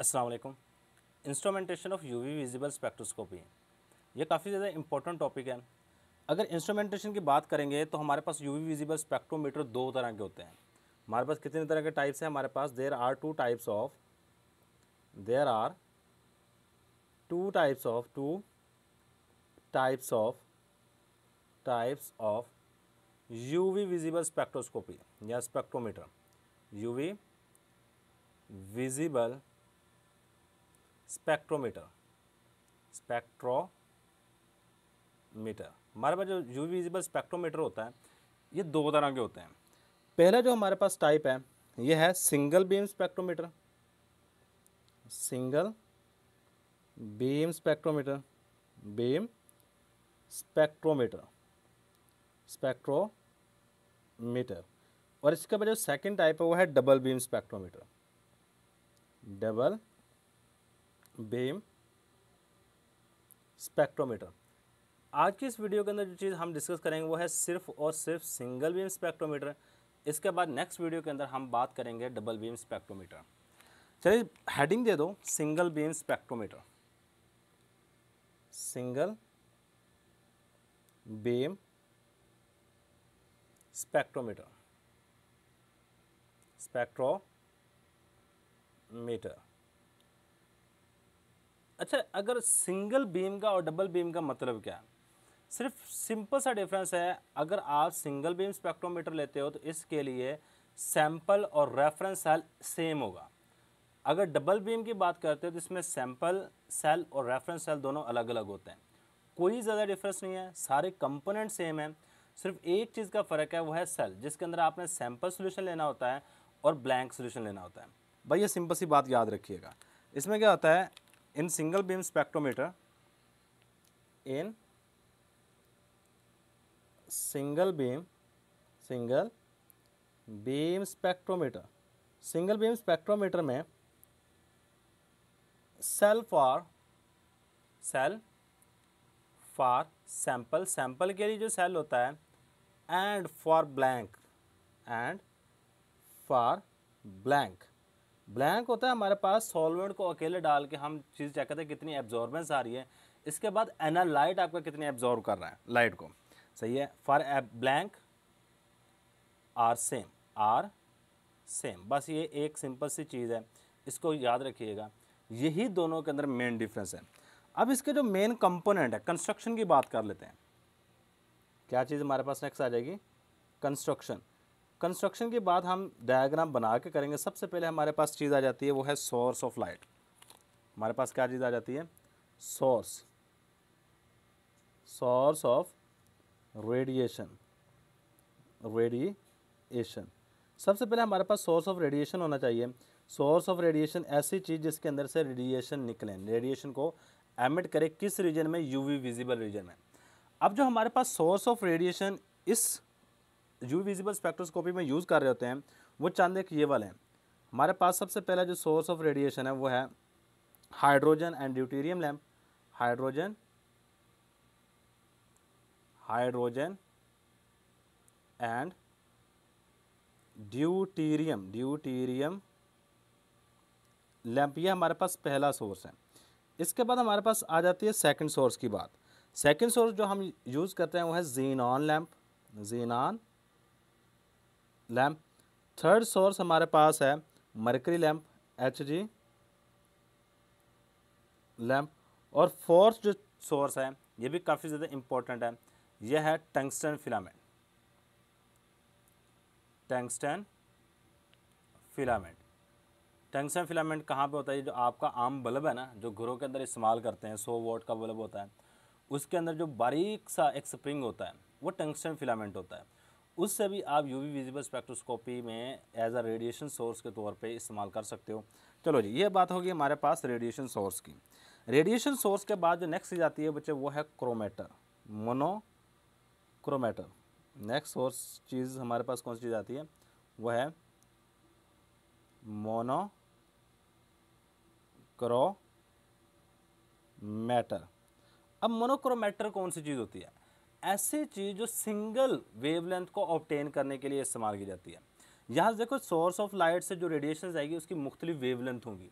Aslam instrumentation of UV visible spectroscopy ये काफ़ी ज़्यादा इंपॉर्टेंट टॉपिक है अगर इंस्ट्रूमेंटेशन की बात करेंगे तो हमारे पास यूवी विजिबल स्पेक्ट्रोमीटर दो तरह के होते हैं हमारे पास कितने तरह के टाइप्स हैं हमारे पास there are two types of there are two types of two types of types of V visible spectroscopy या spectrometer V visible spectrometer spectrometer हमारे पास जो यू विजिबल स्पेक्ट्रोमीटर होता है ये दो तरह के होते हैं पहला जो हमारे पास टाइप है ये है single beam spectrometer single beam spectrometer beam spectrometer spectrometer और इसके बाद जो सेकंड टाइप है वो है double beam spectrometer double beam spectrometer आज की इस वीडियो के अंदर जो चीज़ हम डिस्कस करेंगे वो है सिर्फ और सिर्फ सिंगल बीम स्पेक्ट्रोमीटर इसके बाद नेक्स्ट वीडियो के अंदर हम बात करेंगे डबल बीम स्पेक्ट्रोमीटर चलिए हेडिंग दे दो single beam spectrometer single beam spectrometer spectrometer अच्छा अगर सिंगल बीम का और डबल बीम का मतलब क्या सिर्फ सिंपल सा डिफरेंस है अगर आप सिंगल बीम स्पेक्ट्रोमीटर लेते हो तो इसके लिए सैंपल और रेफरेंस सेल सेम होगा अगर डबल बीम की बात करते हो तो इसमें सैंपल सेल और रेफरेंस सेल दोनों अलग अलग होते हैं कोई ज़्यादा डिफरेंस नहीं है सारे कंपोनेंट सेम हैं सिर्फ एक चीज़ का फ़र्क है वो है सेल जिसके अंदर आपने सैंपल सोल्यूशन लेना होता है और ब्लैंक सोल्यूशन लेना होता है भाई ये सिंपल सी बात याद रखिएगा इसमें क्या होता है in single beam spectrometer in single beam single beam spectrometer single beam spectrometer में cell for cell for sample sample के लिए जो cell होता है and for blank and for blank blank होता है हमारे पास सॉल्वेंट को अकेले डाल के हम चीज़ चेक करते हैं कितनी एब्जॉर्बेंस आ रही है इसके बाद एनल लाइट आपका कितनी एब्जॉर्व कर रहा है लाइट को सही है for blank are same are same बस ये एक सिंपल सी चीज़ है इसको याद रखिएगा यही दोनों के अंदर मेन डिफरेंस है अब इसके जो मेन कंपोनेंट है कंस्ट्रक्शन की बात कर लेते हैं क्या चीज़ हमारे पास नेक्स्ट आ जाएगी कंस्ट्रक्शन कंस्ट्रक्शन के बाद हम डायग्राम बना के करेंगे सबसे पहले हमारे पास चीज़ आ जाती है वो है सोर्स ऑफ लाइट हमारे पास क्या चीज़ आ जाती है source source of radiation radiation सबसे पहले हमारे पास सोर्स ऑफ रेडिएशन होना चाहिए सोर्स ऑफ रेडिएशन ऐसी चीज़ जिसके अंदर से रेडिएशन निकले रेडिएशन को एमिट करे किस रीजन में यूवी विजिबल रीजन में अब जो हमारे पास सोर्स ऑफ रेडिएशन इस यू विजिबल स्पेक्ट्रोस्कोपी में यूज़ कर रहे होते हैं वो चंद एक ये वाले हैं हमारे पास सबसे पहला जो सोर्स ऑफ रेडिएशन है वो है hydrogen and deuterium lamp hydrogen hydrogen and deuterium deuterium lamp ये हमारे पास पहला सोर्स है इसके बाद हमारे पास आ जाती है सेकंड सोर्स की बात सेकंड सोर्स जो हम यूज़ करते हैं वो है xenon lamp xenon lamp third source हमारे पास है mercury lamp H G lamp और फोर्थ जो सोर्स है ये भी काफ़ी ज़्यादा इम्पोर्टेंट है यह है tungsten filament tungsten filament tungsten filament कहाँ पे होता है जो आपका आम बल्ब है ना जो घरों के अंदर इस्तेमाल करते हैं सौ वोट का बल्ब होता है उसके अंदर जो बारीक सा एक स्प्रिंग होता है वो टंगस्टन फिलामेंट होता है उससे भी आप यूवी विजिबल स्पेक्ट्रोस्कोपी में एज अ रेडिएशन सोर्स के तौर पे इस्तेमाल कर सकते हो चलो जी ये बात होगी हमारे पास रेडिएशन सोर्स की रेडिएशन सोर्स के बाद जो नेक्स्ट चीज़ आती है बच्चे वो है क्रोमेटर मोनोक्रोमेटर नेक्स्ट सोर्स चीज़ हमारे पास कौन सी चीज़ आती है वो है मोनो मैटर अब मोनोक्रोमेटर कौन सी चीज़ होती है ऐसी चीज़ जो सिंगल वेवलेंथ को ऑप्टेन करने के लिए इस्तेमाल की जाती है यहाँ से देखो सोर्स ऑफ लाइट से जो रेडिएशन आएगी उसकी मुख्तलिफ वेवलेंथ होंगी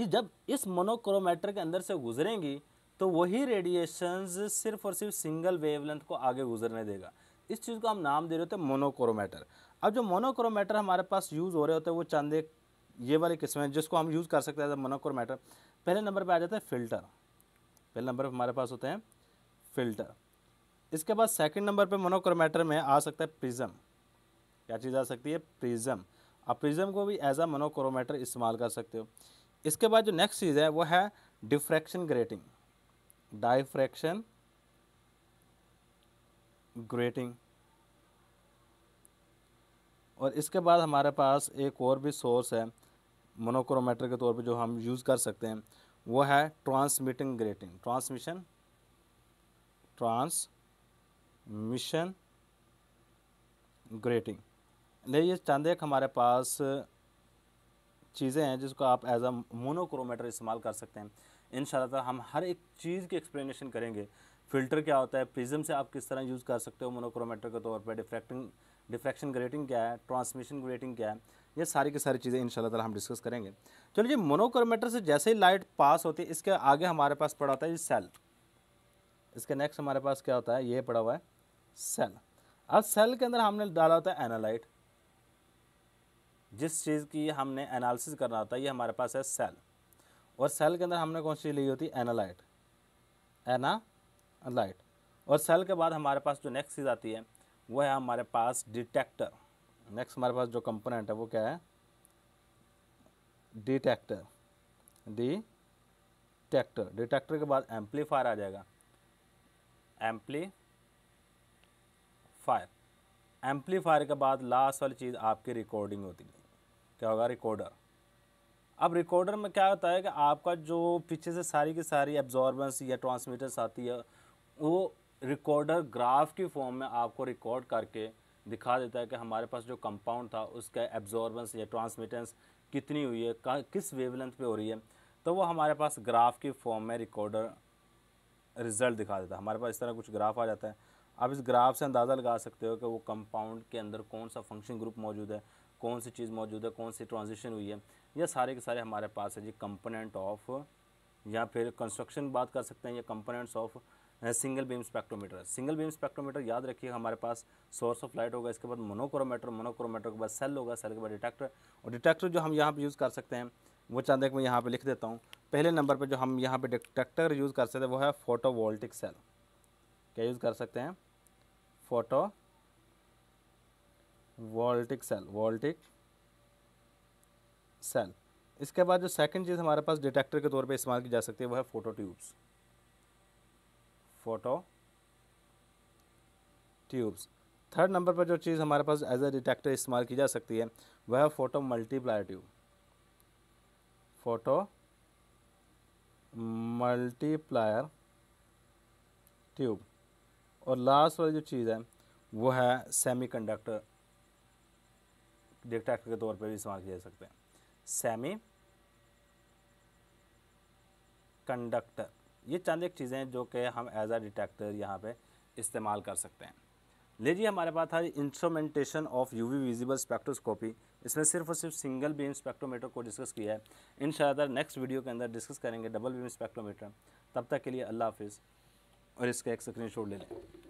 इस जब इस मोनोक्रोमेटर के अंदर से गुजरेंगी तो वही रेडिएशंस सिर्फ और सिर्फ सिंगल वेवलेंथ को आगे गुजरने देगा इस चीज़ को हम नाम दे रहे होते हैं मोनोक्रोमेटर अब जो मोनोक्रोमेटर हमारे पास यूज़ हो रहे होते हैं वो चंद एक ये किस्म किस्में जिसको हम यूज़ कर सकते हैं मोनोक्रोमेटर पहले नंबर पर आ जाता है फ़िल्टर पहले नंबर पर हमारे पास होते हैं फ़िल्टर इसके बाद सेकंड नंबर पे मोनोक्रोमेटर में आ सकता है प्रिज्म क्या चीज़ आ सकती है प्रिज्म आप प्रिज्म को भी एज अ मोनोक्रोमेटर इस्तेमाल कर सकते हो इसके बाद जो नेक्स्ट चीज़ है वो है डिफ्रैक्शन ग्रेटिंग डाइफ्रैक्शन ग्रेटिंग और इसके बाद हमारे पास एक और भी सोर्स है मोनोक्रोमेटर के तौर पे जो हम यूज़ कर सकते हैं वो है transmitting grating transmission transmission grating देखिए चंद एक हमारे पास चीज़ें हैं जिसको आप एज अ मोनोक्रोमेटर इस्तेमाल कर सकते हैं इन शाला हम हर एक चीज़ की एक्सप्लेनेशन करेंगे फ़िल्टर क्या होता है प्रिज्म से आप किस तरह यूज़ कर सकते हो मोनोक्रोमेटर के तौर पर डिफ्रैक्टिंग डिफ्रैक्शन ग्रेटिंग क्या है ट्रांसमिशन ग्रेटिंग क्या है ये सारी की सारी चीज़ें इन शाला हम डिस्कस करेंगे चलो जी मोनोक्रोमेटर से जैसे ही लाइट पास होती है इसके आगे हमारे पास पड़ा होता है ये सेल इसके नेक्स्ट हमारे पास क्या होता है ये पड़ा हुआ है सेल अब सेल के अंदर हमने डाला होता है एनालाइट जिस चीज़ की हमने एनालिसिस करना होता है ये हमारे पास है सेल और सेल के अंदर हमने कौन सी ली होती है एनालाइट एनालाइट और सेल के बाद हमारे पास जो नेक्स्ट चीज़ आती है वो है हमारे पास डिटेक्टर नेक्स्ट हमारे पास जो कंपोनेंट है वो क्या है डिटेक्टर डिटेक्टर डिटेक्टर के बाद एम्पलीफायर आ जाएगा एम्पली एम्पलीफायर एम्पलीफायर के बाद लास्ट वाली चीज़ आपकी रिकॉर्डिंग होती है क्या होगा रिकॉर्डर अब रिकॉर्डर में क्या होता है कि आपका जो पीछे से सारी की सारी एब्जॉर्बेंस या ट्रांसमीटर्स आती है वो रिकॉर्डर ग्राफ की फॉर्म में आपको रिकॉर्ड करके दिखा देता है कि हमारे पास जो कंपाउंड था उसका एब्जॉर्बेंस या ट्रांसमिटेंस कितनी हुई है किस वेवलेंथ पे हो रही है तो वो हमारे पास ग्राफ की फॉर्म में रिकॉर्डर रिज़ल्ट दिखा देता है हमारे पास इस तरह कुछ ग्राफ आ जाता है आप इस ग्राफ से अंदाज़ा लगा सकते हो कि वो कंपाउंड के अंदर कौन सा फंक्शन ग्रुप मौजूद है कौन सी चीज़ मौजूद है कौन सी ट्रांजिशन हुई है ये सारे के सारे हमारे पास है जी कंपोनेंट ऑफ या फिर कंस्ट्रक्शन बात कर सकते हैं या components of single beam spectrometer single beam spectrometer याद रखिए हमारे पास सोर्स ऑफ लाइट होगा इसके बाद मोनोक्रोमीटर मोनोक्रोमीटर के बाद सेल होगा सेल के बाद डिटेक्टर और डिटेक्टर जो हम यहाँ पर यूज़ कर सकते हैं वो हैं कि मैं यहाँ पर लिख देता हूँ पहले नंबर पर जो हम यहाँ पर डिटेक्टर यूज़ कर सकते हैं वो है फोटोवोल्टिक सेल क्या यूज़ कर सकते हैं photo voltaic cell voltaic cell इसके बाद जो सेकंड चीज़ हमारे पास डिटेक्टर के तौर पे इस्तेमाल की जा सकती है वह है photo tubes photo tubes third number पर जो चीज़ हमारे पास एज ए डिटेक्टर इस्तेमाल की जा सकती है वह है photo multiplier tube photo multiplier tube और लास्ट वाली जो चीज़ है वो है सेमी कंडक्टर डिटेक्टर के तौर पर भी इस्तेमाल किया जा सकते हैं सेमी कंडक्टर ये चंद एक चीज़ें हैं जो कि हम एज आ डिटेक्टर यहाँ पे इस्तेमाल कर सकते हैं ले जी हमारे पास था instrumentation of UV visible spectroscopy इसमें सिर्फ और सिर्फ सिंगल बीम स्पेक्ट्रोमीटर को डिस्कस किया है इन नेक्स्ट वीडियो के अंदर डिस्कस करेंगे डबल बीम स्पेक्ट्रोमीटर तब तक के लिए अल्लाह हाफिज़ और इसका एक शॉट ले लें